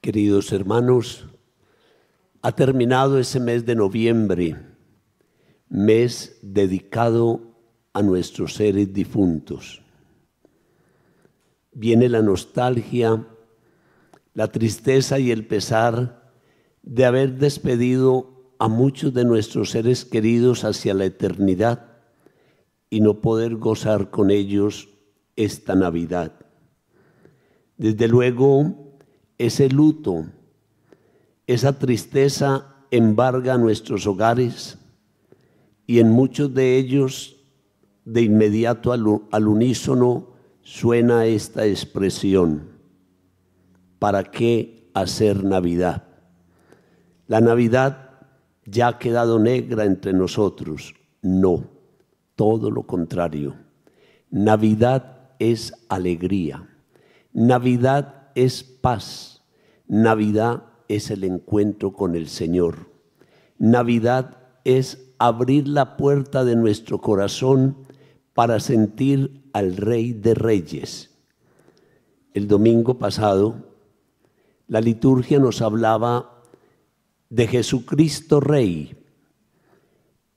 Queridos hermanos, ha terminado ese mes de noviembre, mes dedicado a nuestros seres difuntos. Viene la nostalgia, la tristeza y el pesar de haber despedido a muchos de nuestros seres queridos hacia la eternidad y no poder gozar con ellos esta Navidad. Desde luego, ese luto, esa tristeza embarga nuestros hogares y en muchos de ellos de inmediato al, unísono suena esta expresión, ¿para qué hacer Navidad? La Navidad ya ha quedado negra entre nosotros. No, todo lo contrario. Navidad es alegría. Navidad es paz. Navidad es el encuentro con el Señor. Navidad es abrir la puerta de nuestro corazón para sentir al Rey de Reyes. El domingo pasado, la liturgia nos hablaba de Jesucristo Rey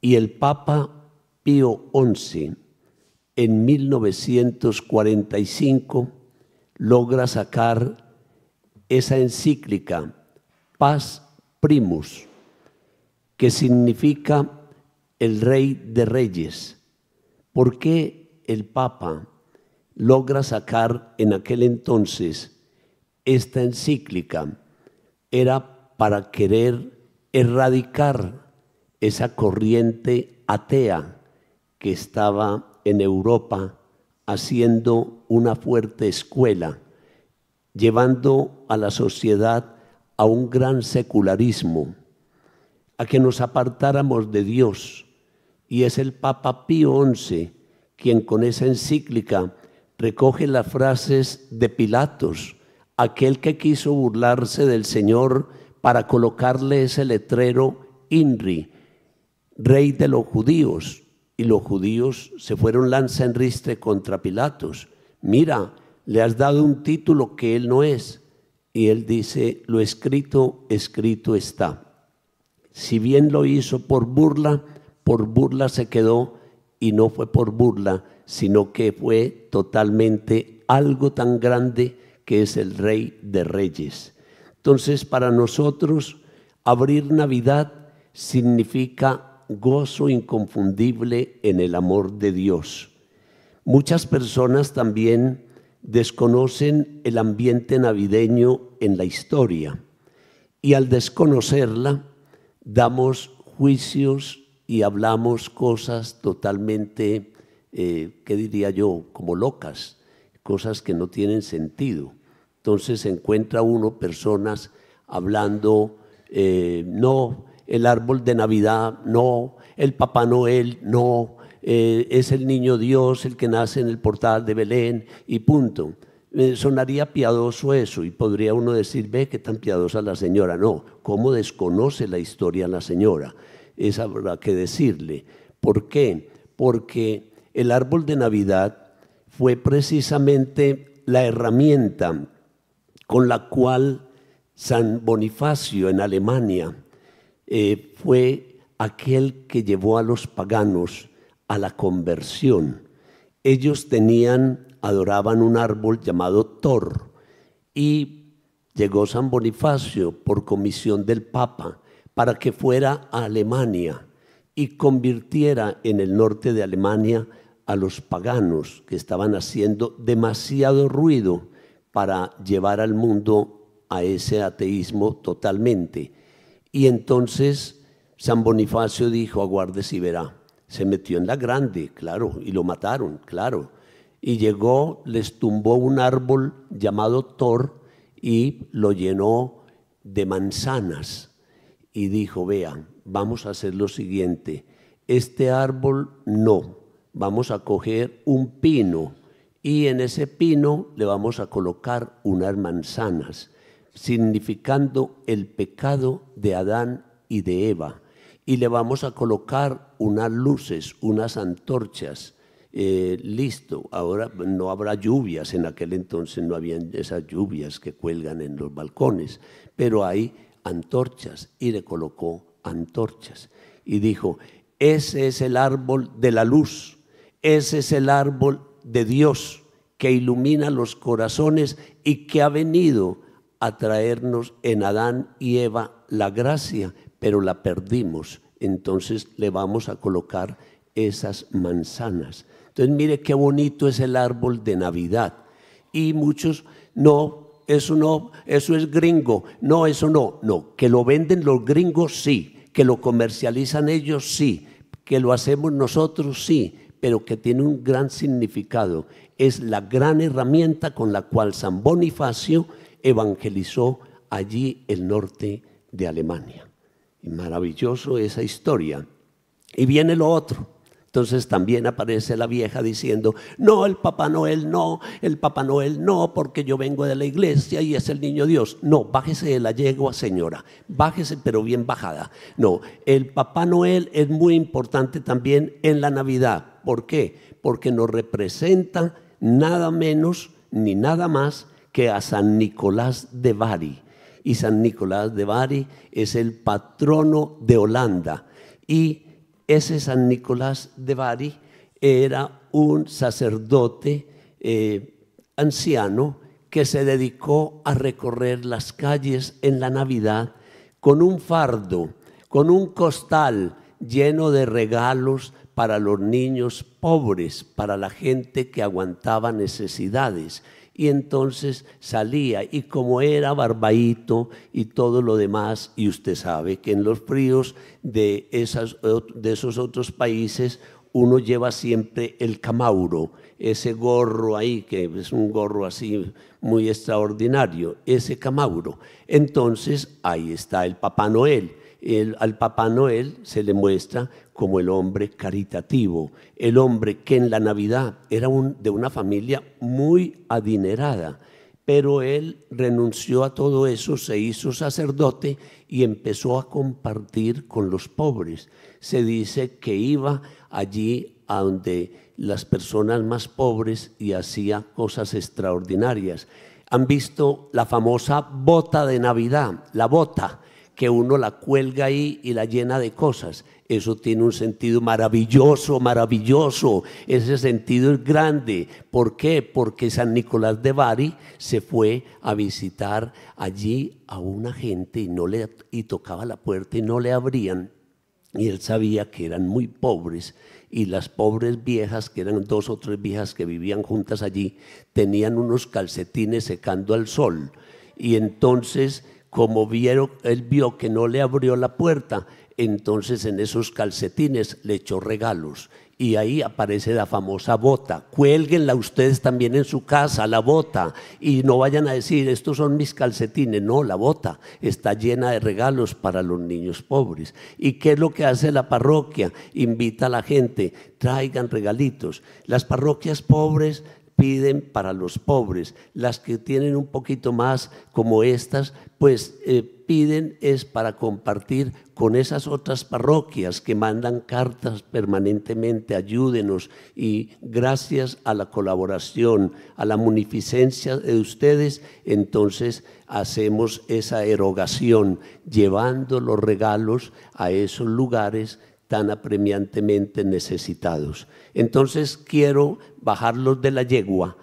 y el Papa Pío XI en 1945 logra sacar esa encíclica, Paz Primus, que significa el rey de reyes. ¿Por qué el Papa logra sacar en aquel entonces esta encíclica? Era para querer erradicar esa corriente atea que estaba en Europa haciendo una fuerte escuela, llevando a la sociedad a un gran secularismo, a que nos apartáramos de Dios. Y es el Papa Pío XI quien con esa encíclica recoge las frases de Pilatos, aquel que quiso burlarse del Señor para colocarle ese letrero INRI, rey de los judíos, y los judíos se fueron lanza en ristre contra Pilatos. Mira, le has dado un título que él no es. Y él dice, lo escrito, escrito está. Si bien lo hizo por burla, por burla se quedó y no fue por burla, sino que fue totalmente algo tan grande que es el rey de reyes. Entonces, para nosotros, abrir Navidad significa gozo inconfundible en el amor de Dios. Muchas personas también desconocen el ambiente navideño en la historia y al desconocerla damos juicios y hablamos cosas totalmente, eh, ¿qué diría yo?, como locas, cosas que no tienen sentido. Entonces encuentra uno personas hablando, eh, no, el árbol de Navidad, no, el Papá Noel, no, eh, es el niño Dios el que nace en el portal de Belén y punto. sonaría piadoso eso y podría uno decir, ve qué tan piadosa la señora. No, ¿cómo desconoce la historia la señora? Es habrá que decirle. ¿Por qué? Porque el árbol de Navidad fue precisamente la herramienta con la cual San Bonifacio en Alemania eh, fue aquel que llevó a los paganos a la conversión. Ellos tenían, adoraban un árbol llamado Thor y llegó San Bonifacio por comisión del Papa para que fuera a Alemania y convirtiera en el norte de Alemania a los paganos que estaban haciendo demasiado ruido para llevar al mundo a ese ateísmo totalmente. Y entonces San Bonifacio dijo, aguarde y verá. Se metió en la grande, claro, y lo mataron, claro. Y llegó, les tumbó un árbol llamado Thor y lo llenó de manzanas. Y dijo, vean, vamos a hacer lo siguiente, este árbol no, vamos a coger un pino y en ese pino le vamos a colocar unas manzanas significando el pecado de Adán y de Eva. Y le vamos a colocar unas luces, unas antorchas. Eh, listo, ahora no habrá lluvias, en aquel entonces no habían esas lluvias que cuelgan en los balcones, pero hay antorchas y le colocó antorchas. Y dijo, ese es el árbol de la luz, ese es el árbol de Dios que ilumina los corazones y que ha venido a traernos en Adán y Eva la gracia, pero la perdimos. Entonces le vamos a colocar esas manzanas. Entonces mire qué bonito es el árbol de Navidad. Y muchos, no, eso no, eso es gringo. No, eso no, no. Que lo venden los gringos, sí. Que lo comercializan ellos, sí. Que lo hacemos nosotros, sí. Pero que tiene un gran significado. Es la gran herramienta con la cual San Bonifacio evangelizó allí el norte de Alemania. Y maravilloso esa historia. Y viene lo otro. Entonces también aparece la vieja diciendo, no, el Papá Noel no, el Papá Noel no, porque yo vengo de la iglesia y es el niño Dios. No, bájese de la yegua, señora, bájese pero bien bajada. No, el Papá Noel es muy importante también en la Navidad. ¿Por qué? Porque nos representa nada menos ni nada más que a San Nicolás de Bari. Y San Nicolás de Bari es el patrono de Holanda. Y ese San Nicolás de Bari era un sacerdote eh, anciano que se dedicó a recorrer las calles en la Navidad con un fardo, con un costal lleno de regalos para los niños pobres, para la gente que aguantaba necesidades. Y entonces salía, y como era barbaíto y todo lo demás, y usted sabe que en los fríos de, esas, de esos otros países uno lleva siempre el camauro, ese gorro ahí, que es un gorro así muy extraordinario, ese camauro. Entonces ahí está el Papá Noel al Papá Noel se le muestra como el hombre caritativo, el hombre que en la Navidad era de una familia muy adinerada, pero él renunció a todo eso, se hizo sacerdote y empezó a compartir con los pobres. Se dice que iba allí a donde las personas más pobres y hacía cosas extraordinarias. Han visto la famosa bota de Navidad, la bota que uno la cuelga ahí y la llena de cosas. Eso tiene un sentido maravilloso, maravilloso. Ese sentido es grande. ¿Por qué? Porque San Nicolás de Bari se fue a visitar allí a una gente y, no le, y tocaba la puerta y no le abrían. Y él sabía que eran muy pobres y las pobres viejas, que eran dos o tres viejas que vivían juntas allí, tenían unos calcetines secando al sol. Y entonces como vieron, él vio que no le abrió la puerta, entonces en esos calcetines le echó regalos. Y ahí aparece la famosa bota. Cuélguenla ustedes también en su casa, la bota. Y no vayan a decir, estos son mis calcetines. No, la bota está llena de regalos para los niños pobres. ¿Y qué es lo que hace la parroquia? Invita a la gente, traigan regalitos. Las parroquias pobres piden para los pobres. Las que tienen un poquito más como estas, pues eh, piden es para compartir con esas otras parroquias que mandan cartas permanentemente, ayúdenos y gracias a la colaboración, a la munificencia de ustedes, entonces hacemos esa erogación, llevando los regalos a esos lugares tan apremiantemente necesitados. Entonces quiero bajarlos de la yegua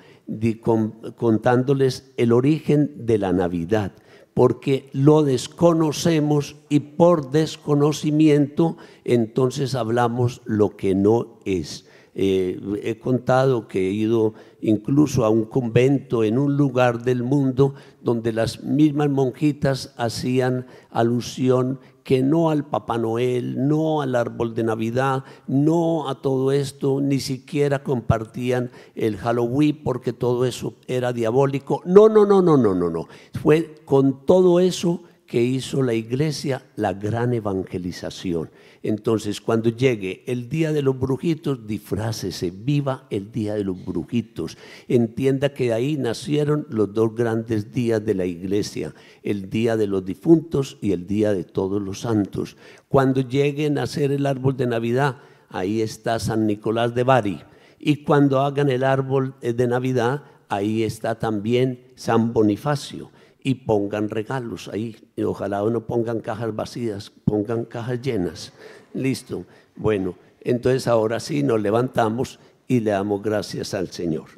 contándoles el origen de la Navidad, porque lo desconocemos y por desconocimiento entonces hablamos lo que no es. Eh, he contado que he ido incluso a un convento en un lugar del mundo donde las mismas monjitas hacían alusión que no al Papá Noel, no al árbol de Navidad, no a todo esto, ni siquiera compartían el Halloween porque todo eso era diabólico. No, no, no, no, no, no, no. Fue con todo eso que hizo la iglesia la gran evangelización. Entonces, cuando llegue el Día de los Brujitos, disfrácese, viva el Día de los Brujitos. Entienda que ahí nacieron los dos grandes días de la iglesia, el Día de los Difuntos y el Día de Todos los Santos. Cuando llegue a nacer el árbol de Navidad, ahí está San Nicolás de Bari. Y cuando hagan el árbol eh, de Navidad, ahí está también San Bonifacio y pongan regalos ahí. Y ojalá no pongan cajas vacías, pongan cajas llenas. Listo. Bueno, entonces ahora sí nos levantamos y le damos gracias al Señor.